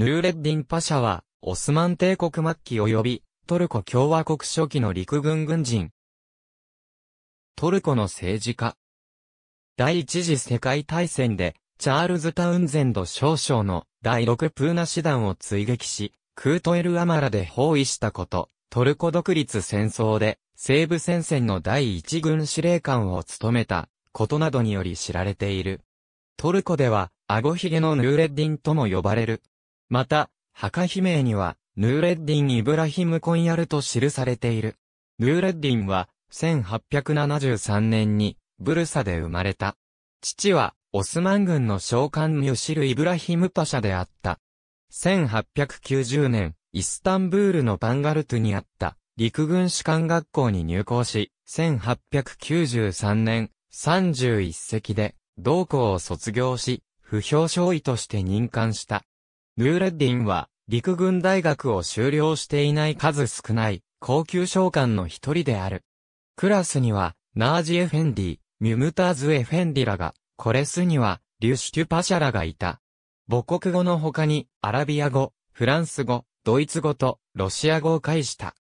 ヌーレッディンパシャは、オスマン帝国末期及び、トルコ共和国初期の陸軍軍人。トルコの政治家。第一次世界大戦で、チャールズ・タウンゼンド少将の第6プーナ師団を追撃し、クートエル・アマラで包囲したこと、トルコ独立戦争で、西部戦線の第一軍司令官を務めた、ことなどにより知られている。トルコでは、アゴヒゲのヌーレッディンとも呼ばれる、また、墓碑名には、ヌーレッディン・イブラヒム・コンヤルと記されている。ヌーレッディンは、1873年に、ブルサで生まれた。父は、オスマン軍の召喚ミュシル・イブラヒム・パシャであった。1890年、イスタンブールのバンガルトにあった、陸軍士官学校に入校し、1893年、31紀で、同校を卒業し、不評少尉として任官した。ヌーレッディンは、陸軍大学を修了していない数少ない、高級将官の一人である。クラスには、ナージ・エフェンディ、ミュムターズ・エフェンディらが、コレスには、リュシュキュパシャらがいた。母国語の他に、アラビア語、フランス語、ドイツ語と、ロシア語を介した。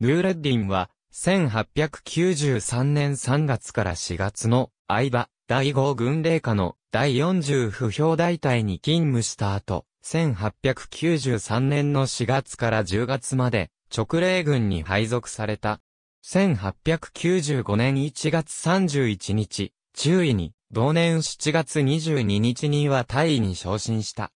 ヌーレッディンは、1893年3月から4月の相場、第5軍令下の第40不評大隊に勤務した後、1893年の4月から10月まで直令軍に配属された。1895年1月31日、中尉に、同年7月22日には大尉に昇進した。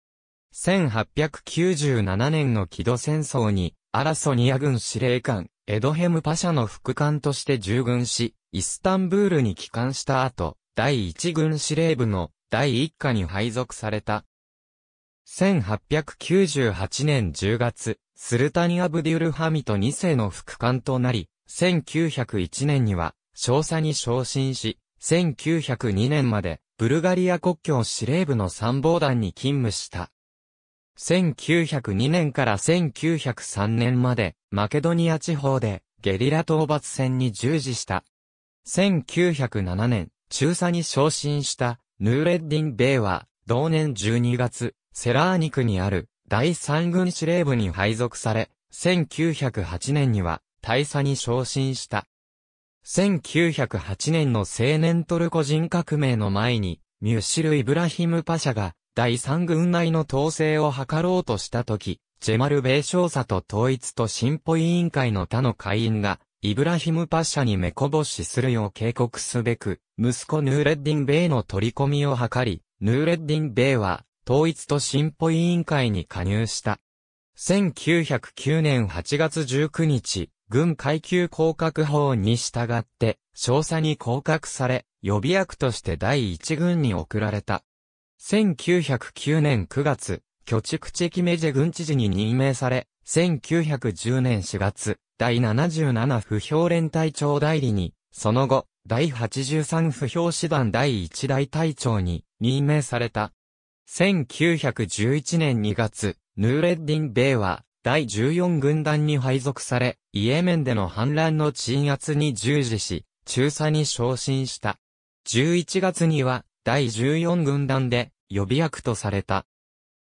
1897年の木戸戦争に、アラソニア軍司令官、エドヘムパシャの副官として従軍し、イスタンブールに帰還した後、第1軍司令部の第1課に配属された。1898年10月、スルタニ・アブデュル・ハミト2世の副官となり、1901年には、少佐に昇進し、1902年まで、ブルガリア国境司令部の参謀団に勤務した。1902年から1903年まで、マケドニア地方で、ゲリラ討伐戦に従事した。1907年、中佐に昇進した、ヌーレッディン・ベイは、同年12月、セラーニクにある第三軍司令部に配属され、1908年には大佐に昇進した。1908年の青年トルコ人革命の前に、ミュッシル・イブラヒム・パシャが第三軍内の統制を図ろうとした時、ジェマル・ベイ少佐と統一と進歩委員会の他の会員が、イブラヒム・パシャに目こぼしするよう警告すべく、息子ヌーレッディン・ベイの取り込みを図り、ヌーレッディン・ベイは、統一と進歩委員会に加入した。1909年8月19日、軍階級降格法に従って、少佐に降格され、予備役として第一軍に送られた。1909年9月、巨畜チェキメジェ軍知事に任命され、1910年4月、第77不評連隊長代理に、その後、第83不評師団第1大隊長に任命された。1911年2月、ヌーレッディン・ベイは、第14軍団に配属され、イエメンでの反乱の鎮圧に従事し、中佐に昇進した。11月には、第14軍団で、予備役とされた。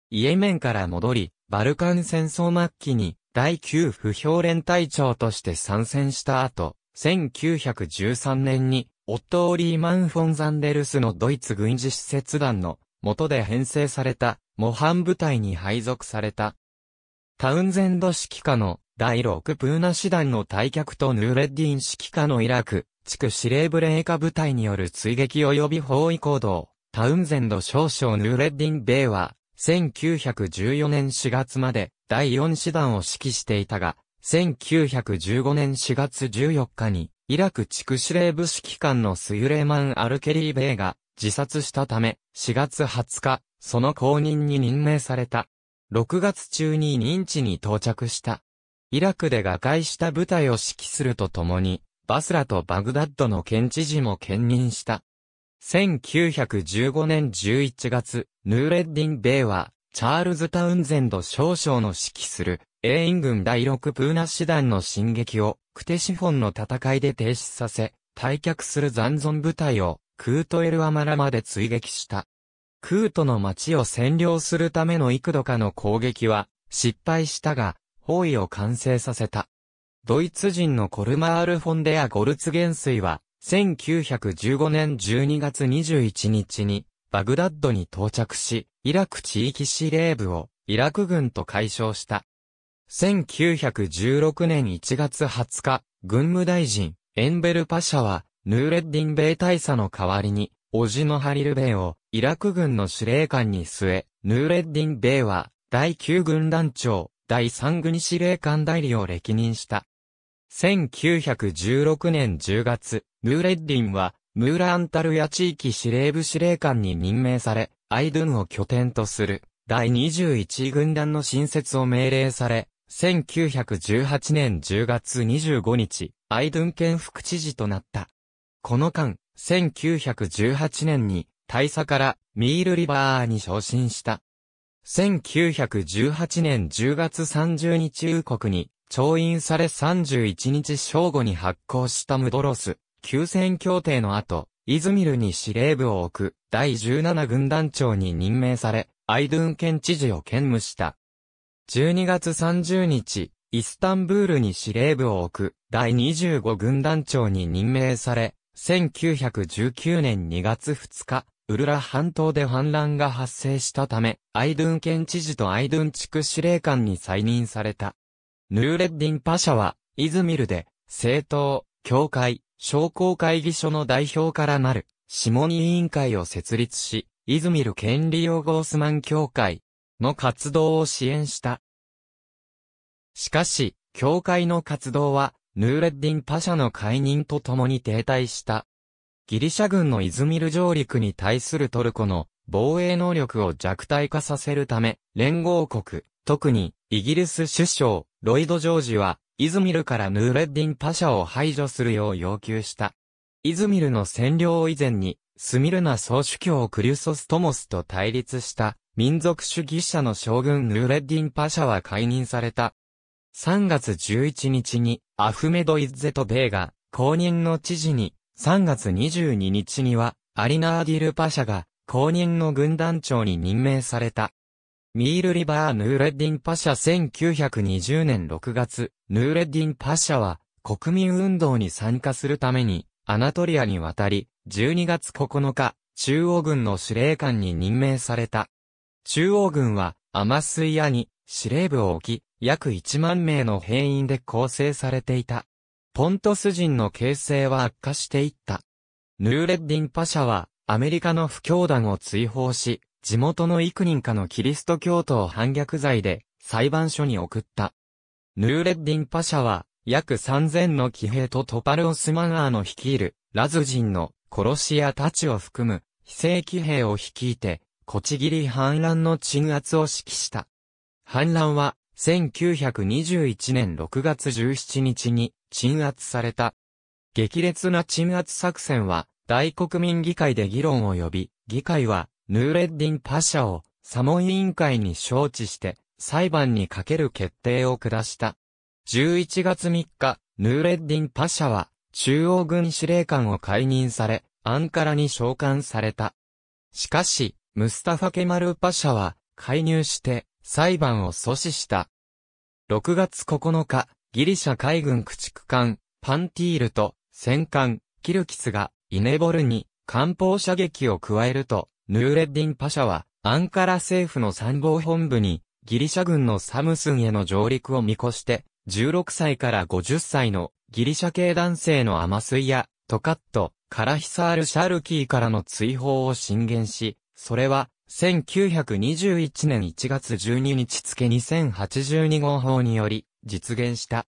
イエメンから戻り、バルカン戦争末期に、第9不評連隊長として参戦した後、1913年に、オットー・リーマン・フォン・ザンデルスのドイツ軍事施設団の元で編成された、模範部隊に配属された。タウンゼンド指揮下の第6プーナ師団の退却とヌーレッディン指揮下のイラク、地区司令部霊下部隊による追撃及び包囲行動、タウンゼンド少将ヌーレッディン米は、1914年4月まで第4師団を指揮していたが、1915年4月14日に、イラク地区司令部指揮官のスユレーマン・アルケリー・ベイが、自殺したため、4月20日、その後任に任命された。6月中に認知に到着した。イラクで瓦解した部隊を指揮するとともに、バスラとバグダッドの県知事も兼任した。1915年11月、ヌーレッディン・ベイは、チャールズ・タウンゼンド少将の指揮する、英イン軍第6プーナ師団の進撃を、クテシフォンの戦いで停止させ、退却する残存部隊を、クートエルアマラまで追撃した。クートの町を占領するための幾度かの攻撃は失敗したが、包囲を完成させた。ドイツ人のコルマール・フォンデア・ゴルツ元帥は、1915年12月21日に、バグダッドに到着し、イラク地域司令部をイラク軍と解消した。1916年1月20日、軍務大臣、エンベル・パシャは、ヌーレッディン米大佐の代わりに、オジノハリルベイを、イラク軍の司令官に据え、ヌーレッディン米は、第9軍団長、第3軍司令官代理を歴任した。1916年10月、ヌーレッディンは、ムーラ・アンタルヤ地域司令部司令官に任命され、アイドゥンを拠点とする、第21軍団の新設を命令され、1918年10月25日、アイドゥン県副知事となった。この間、1918年に大佐からミールリバーに昇進した。1918年10月30日夕刻に、調印され31日正午に発行したムドロス、休戦協定の後、イズミルに司令部を置く第17軍団長に任命され、アイドゥン県知事を兼務した。12月30日、イスタンブールに司令部を置く第25軍団長に任命され、1919年2月2日、ウルラ半島で反乱が発生したため、アイドゥン県知事とアイドゥン地区司令官に再任された。ヌーレッディンパシャは、イズミルで、政党、教会、商工会議所の代表からなる、下に委員会を設立し、イズミル権利用ゴースマン協会の活動を支援した。しかし、協会の活動は、ヌーレッディン・パシャの解任とともに停滞した。ギリシャ軍のイズミル上陸に対するトルコの防衛能力を弱体化させるため、連合国、特にイギリス首相、ロイド・ジョージは、イズミルからヌーレッディン・パシャを排除するよう要求した。イズミルの占領以前に、スミルナ総主教クリュソストモスと対立した民族主義者の将軍ヌーレッディン・パシャは解任された。3月11日にアフメド・イッゼト・ベイが、公認の知事に、3月22日には、アリナーディル・パシャが、公認の軍団長に任命された。ミール・リバー・ヌーレッディン・パシャ1920年6月、ヌーレッディン・パシャは、国民運動に参加するために、アナトリアに渡り、12月9日、中央軍の司令官に任命された。中央軍は、アマスイアに司令部を置き、約1万名の兵員で構成されていた。ポントス人の形勢は悪化していった。ヌーレッディンパシャは、アメリカの不教団を追放し、地元の幾人かのキリスト教徒を反逆罪で裁判所に送った。ヌーレッディンパシャは、約3000の騎兵とトパル・オスマガーの率いる、ラズ人の殺し屋たちを含む、非正規兵を率いて、こちぎり反乱の鎮圧を指揮した。反乱は、1921年6月17日に鎮圧された。激烈な鎮圧作戦は大国民議会で議論を呼び、議会はヌーレッディン・パシャをサモン委員会に招致して裁判にかける決定を下した。11月3日、ヌーレッディン・パシャは中央軍司令官を解任され、アンカラに召喚された。しかし、ムスタファ・ケマル・パシャは介入して裁判を阻止した。6月9日、ギリシャ海軍駆逐艦、パンティールと戦艦、キルキスがイネボルに艦砲射撃を加えると、ヌーレッディンパシャはアンカラ政府の参謀本部にギリシャ軍のサムスンへの上陸を見越して、16歳から50歳のギリシャ系男性のアマスイやトカット、カラヒサール・シャルキーからの追放を進言し、それは1921年1月12日付2082号法により実現した。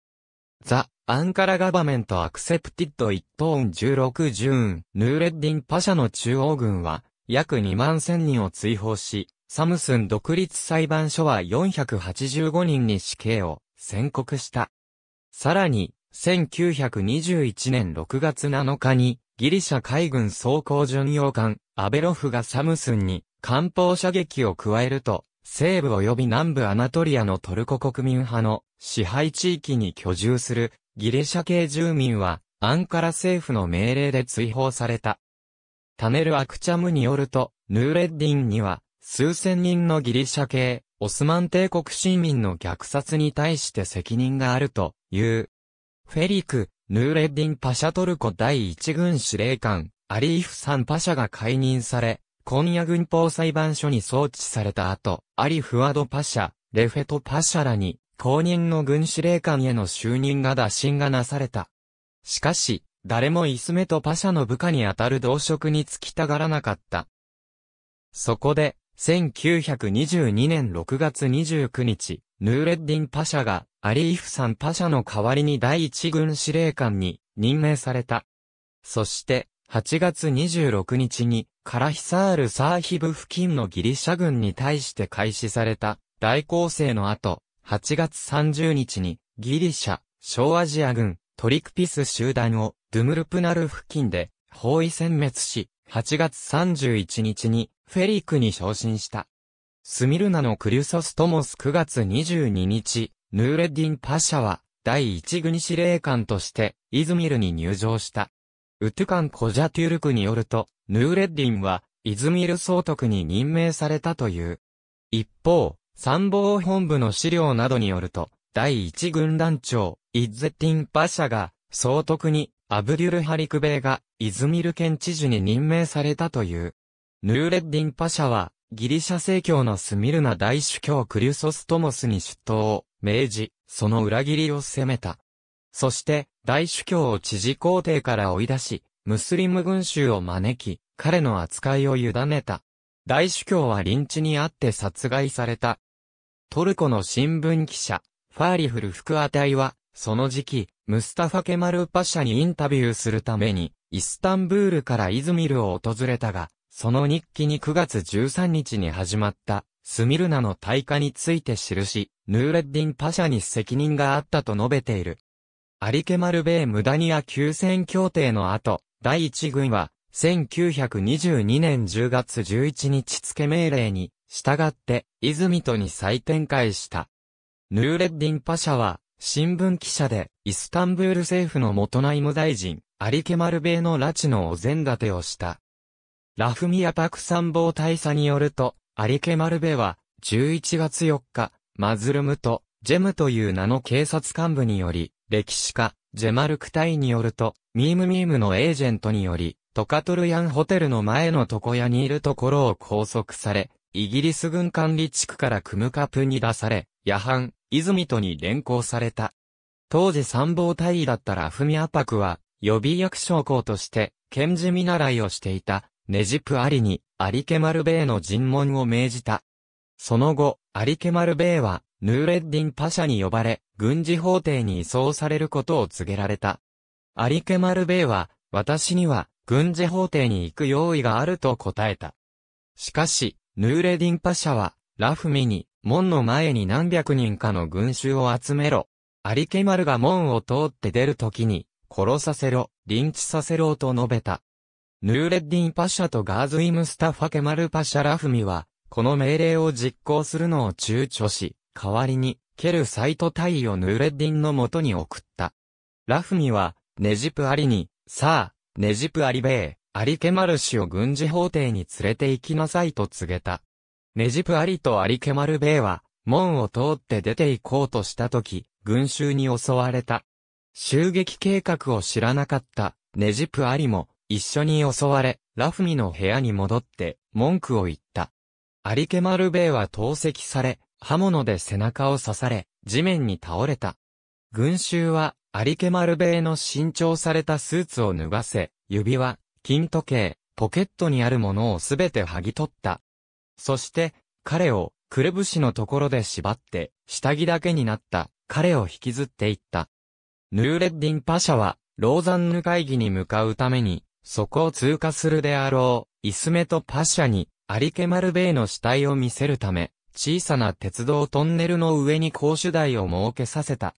ザ・アンカラガバメント・アクセプティッド・イットーン16ジューン、ヌーレッディン・パシャの中央軍は約2万1000人を追放し、サムスン独立裁判所は485人に死刑を宣告した。さらに、1921年6月7日に、ギリシャ海軍装甲巡洋艦、アベロフがサムスンに艦砲射撃を加えると、西部及び南部アナトリアのトルコ国民派の支配地域に居住するギリシャ系住民はアンカラ政府の命令で追放された。タネル・アクチャムによると、ヌーレッディンには数千人のギリシャ系、オスマン帝国市民の虐殺に対して責任があるという。フェリク、ヌーレッディン・パシャトルコ第一軍司令官、アリーフ・サン・パシャが解任され、今夜軍法裁判所に送致された後、アリフワドパシャ、レフェトパシャらに、公認の軍司令官への就任が打診がなされた。しかし、誰もイスメとパシャの部下にあたる同職に就きたがらなかった。そこで、1922年6月29日、ヌーレッディンパシャが、アリーフさんパシャの代わりに第一軍司令官に任命された。そして、8月26日に、カラヒサールサーヒブ付近のギリシャ軍に対して開始された大攻勢の後、8月30日にギリシャ、小アジア軍、トリクピス集団をドゥムルプナル付近で包囲殲滅し、8月31日にフェリークに昇進した。スミルナのクリュソストモス9月22日、ヌーレディン・パシャは第一軍司令官としてイズミルに入場した。ウトゥカン・コジャトゥルクによると、ヌーレッディンは、イズミル総督に任命されたという。一方、参謀本部の資料などによると、第一軍団長、イッゼティン・パシャが、総督に、アブデュル・ハリクベイが、イズミル県知事に任命されたという。ヌーレッディン・パシャは、ギリシャ正教のスミルナ大主教クリュソストモスに出頭を命じ、その裏切りを責めた。そして、大主教を知事皇帝から追い出し、ムスリム群衆を招き、彼の扱いを委ねた。大主教は臨地にあって殺害された。トルコの新聞記者、ファーリフル・フクアタイは、その時期、ムスタファ・ケマル・パシャにインタビューするために、イスタンブールからイズミルを訪れたが、その日記に9月13日に始まった、スミルナの大化について記し、ヌーレッディン・パシャに責任があったと述べている。アリケマルベームダニア休戦協定の後、第一軍は、1922年10月11日付命令に、従って、イズミトに再展開した。ヌーレッディンパシャは、新聞記者で、イスタンブール政府の元内務大臣、アリケマルベーの拉致のお膳立てをした。ラフミヤパク参謀大佐によると、アリケマルベは、11月4日、マズルムと、ジェムという名の警察幹部により、歴史家、ジェマルクタイによると、ミームミームのエージェントにより、トカトルヤンホテルの前の床屋にいるところを拘束され、イギリス軍管理地区からクムカプに出され、夜半、泉とに連行された。当時参謀隊員だったラフミアパクは、予備役将校として、検事見習いをしていた、ネジプ・アリに、アリケマルベイの尋問を命じた。その後、アリケマルベイは、ヌーレッディンパシャに呼ばれ、軍事法廷に移送されることを告げられた。アリケマルベイは、私には、軍事法廷に行く用意があると答えた。しかし、ヌーレディンパシャは、ラフミに、門の前に何百人かの群衆を集めろ。アリケマルが門を通って出るときに、殺させろ、臨地させろと述べた。ヌーレッディンパシャとガーズイムスタファケマルパシャラフミは、この命令を実行するのを躊躇し、代わりに、ケルサイト隊をヌーレッディンの元に送った。ラフミは、ネジプアリに、さあ、ネジプアリベイ、アリケマル氏を軍事法廷に連れて行きなさいと告げた。ネジプアリとアリケマルベイは、門を通って出て行こうとした時、群衆に襲われた。襲撃計画を知らなかったネジプアリも一緒に襲われ、ラフミの部屋に戻って文句を言った。アリケマルベイは投石され、刃物で背中を刺され、地面に倒れた。群衆は、有ル丸米の新調されたスーツを脱がせ、指輪、金時計、ポケットにあるものをすべて剥ぎ取った。そして、彼を、くるぶしのところで縛って、下着だけになった、彼を引きずっていった。ヌーレッディンパシャは、ローザンヌ会議に向かうために、そこを通過するであろう、イスメとパシャに、アリケマルベイの死体を見せるため、小さな鉄道トンネルの上に公主台を設けさせた。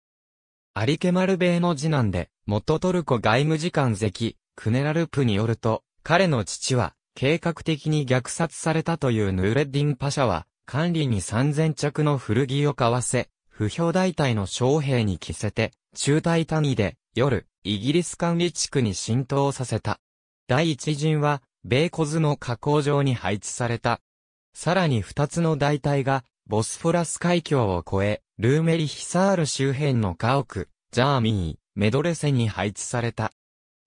有ル丸米の次男で、元トルコ外務次官関、クネラルプによると、彼の父は、計画的に虐殺されたというヌーレッディンパシャは、管理に3000着の古着を買わせ、不評大隊の将兵に着せて、中隊谷で、夜、イギリス管理地区に浸透させた。第一陣は、米小津の加工場に配置されたさらに二つの大隊が、ボスフォラス海峡を越え、ルーメリヒサール周辺の家屋、ジャーミー、メドレセに配置された。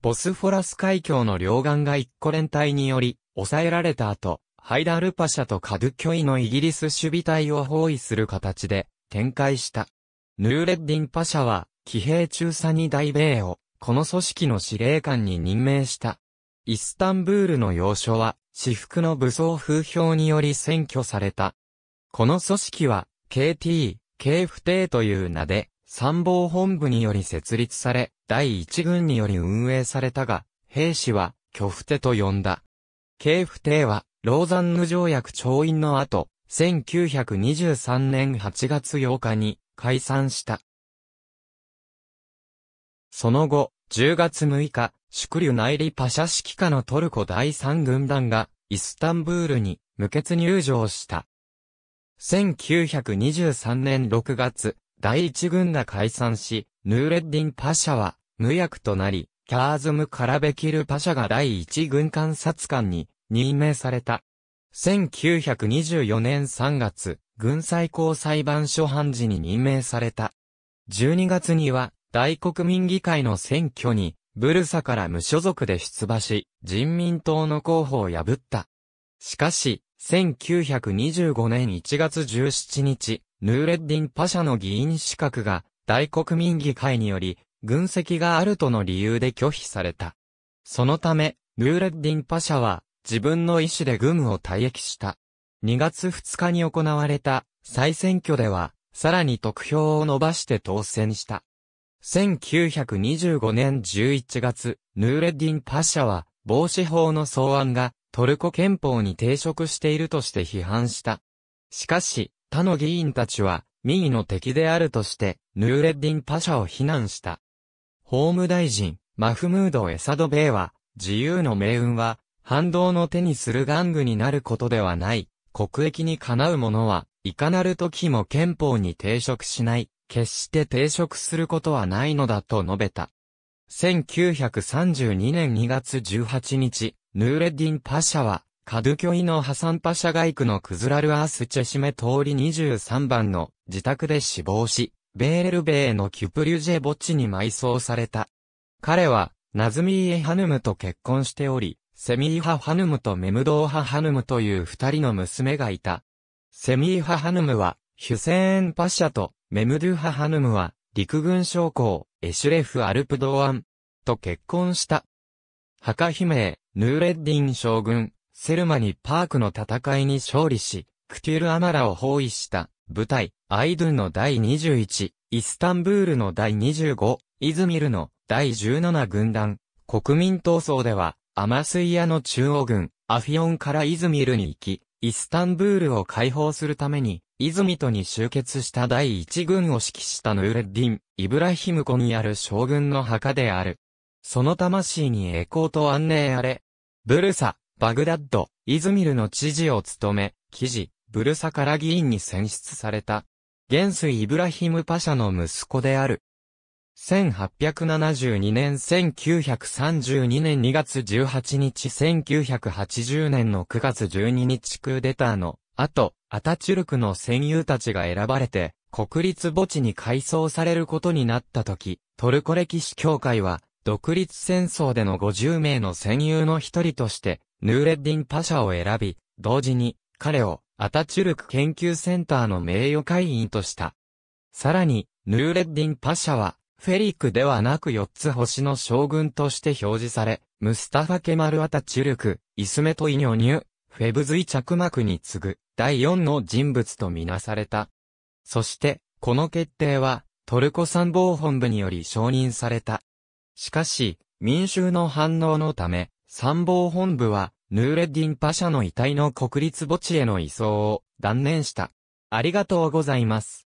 ボスフォラス海峡の両岸が一個連隊により、抑えられた後、ハイダルパシャとカドゥキョイのイギリス守備隊を包囲する形で展開した。ヌーレッディンパシャは、騎兵中佐に大米を、この組織の司令官に任命した。イスタンブールの要所は、私服の武装風評により占拠された。この組織は、KT、K 不定という名で、参謀本部により設立され、第一軍により運営されたが、兵士は、巨不定と呼んだ。K 不定は、ローザンヌ条約調印の後、1923年8月8日に解散した。その後、10月6日、宿流内リパシャ指揮下のトルコ第三軍団が、イスタンブールに、無血入場した。1923年6月、第一軍が解散し、ヌーレッディン・パシャは、無役となり、キャーズム・カラベキル・パシャが第一軍監察官に任命された。1924年3月、軍最高裁判所判事に任命された。12月には、大国民議会の選挙にブルサから無所属で出馬し、人民党の候補を破った。しかし、1925年1月17日、ヌーレッディン・パシャの議員資格が、大国民議会により、軍籍があるとの理由で拒否された。そのため、ヌーレッディン・パシャは、自分の意思で軍を退役した。2月2日に行われた再選挙では、さらに得票を伸ばして当選した。1925年11月、ヌーレッディン・パシャは、防止法の草案が、トルコ憲法に抵触しているとして批判した。しかし、他の議員たちは、民意の敵であるとして、ヌーレッディン・パシャを非難した。法務大臣、マフムード・エサド・ベイは、自由の命運は、反動の手にする玩具になることではない。国益にかなうものは、いかなる時も憲法に抵触しない。決して抵触することはないのだと述べた。1932年2月18日、ヌーレディン・パシャは、カドゥキョイのハサンパシャ外区のクズラル・アース・チェシメ通り23番の自宅で死亡し、ベーレルベーのキュプリュジェ墓地に埋葬された。彼は、ナズミーエ・ハヌムと結婚しており、セミーハ・ハヌムとメムドーハ・ハヌムという二人の娘がいた。セミーハ・ハヌムは、ヒュセーン・パシャとメムドゥ・ハハヌムは、陸軍将校、エシュレフ・アルプドアン、と結婚した。墓姫ヌーレッディン将軍、セルマにパークの戦いに勝利し、クテュル・アマラを包囲した、部隊、アイドゥンの第21、イスタンブールの第25、イズミルの第17軍団、国民闘争では、アマスイアの中央軍、アフィオンからイズミルに行き、イスタンブールを解放するために、イズミトに集結した第一軍を指揮したヌーレッディン、イブラヒム湖にある将軍の墓である。その魂に栄光と安寧あれ。ブルサ、バグダッド、イズミルの知事を務め、記事、ブルサから議員に選出された。元帥イブラヒムパシャの息子である。1872年1932年2月18日1980年の9月12日クーデターの後、アタチュルクの戦友たちが選ばれて、国立墓地に改装されることになった時、トルコ歴史協会は、独立戦争での50名の戦友の一人として、ヌーレッディン・パシャを選び、同時に、彼を、アタチュルク研究センターの名誉会員とした。さらに、ヌーレッディン・パシャは、フェリックではなく4つ星の将軍として表示され、ムスタファ・ケマル・アタチュルク、イスメト・イニョニュ、フェブズイ着幕に次ぐ第4の人物とみなされた。そして、この決定は、トルコ参謀本部により承認された。しかし、民衆の反応のため、参謀本部は、ヌーレッディン・パシャの遺体の国立墓地への移送を断念した。ありがとうございます。